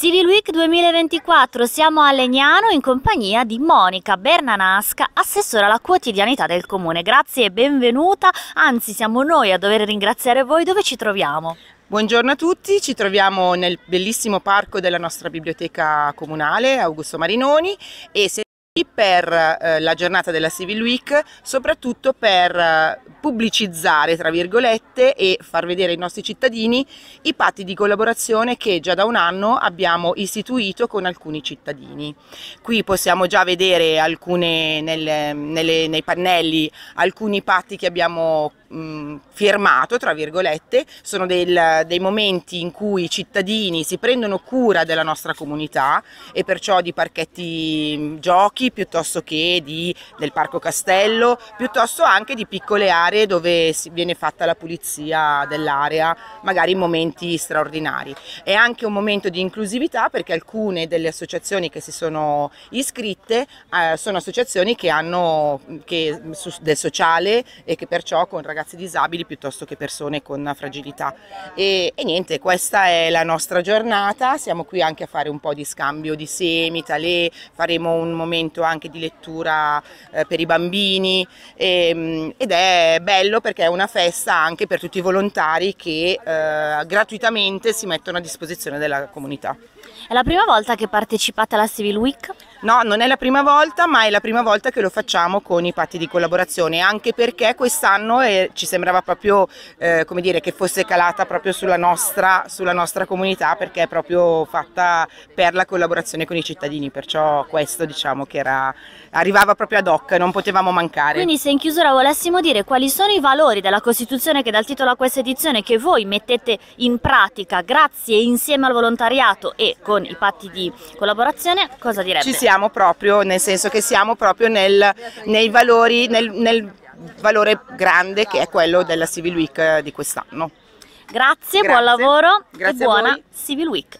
Civil Week 2024, siamo a Legnano in compagnia di Monica Bernanasca, assessora alla quotidianità del comune. Grazie e benvenuta, anzi siamo noi a dover ringraziare voi dove ci troviamo. Buongiorno a tutti, ci troviamo nel bellissimo parco della nostra biblioteca comunale Augusto Marinoni e se per eh, la giornata della Civil Week, soprattutto per eh, pubblicizzare, tra virgolette, e far vedere ai nostri cittadini i patti di collaborazione che già da un anno abbiamo istituito con alcuni cittadini. Qui possiamo già vedere alcune, nel, nelle, nei pannelli alcuni patti che abbiamo mh, mm, firmato, tra virgolette, sono del, dei momenti in cui i cittadini si prendono cura della nostra comunità e perciò di parchetti mm, giochi piuttosto che di, del parco castello, piuttosto anche di piccole aree dove si viene fatta la pulizia dell'area, magari in momenti straordinari. È anche un momento di inclusività perché alcune delle associazioni che si sono iscritte eh, sono associazioni che hanno che, mm, su, del sociale e che perciò con ragazzi ragazzi disabili piuttosto che persone con fragilità. E, e niente, questa è la nostra giornata, siamo qui anche a fare un po' di scambio di semi, talè, faremo un momento anche di lettura eh, per i bambini e, ehm, ed è bello perché è una festa anche per tutti i volontari che eh, gratuitamente si mettono a disposizione della comunità. È la prima volta che partecipate alla Civil Week? No, non è la prima volta, ma è la prima volta che lo facciamo con i patti di collaborazione, anche perché quest'anno ci sembrava proprio eh, come dire, che fosse calata proprio sulla nostra, sulla nostra comunità perché è proprio fatta per la collaborazione con i cittadini, perciò questo diciamo che era, arrivava proprio ad hoc, non potevamo mancare. Quindi se in chiusura volessimo dire quali sono i valori della Costituzione che dal titolo a questa edizione che voi mettete in pratica grazie insieme al volontariato e con i patti di collaborazione, cosa direbbe? Ci siamo proprio, nel senso che siamo proprio nel, nei valori, nel, nel valore grande che è quello della Civil Week eh, di quest'anno. Grazie, Grazie, buon lavoro Grazie e buona Civil Week.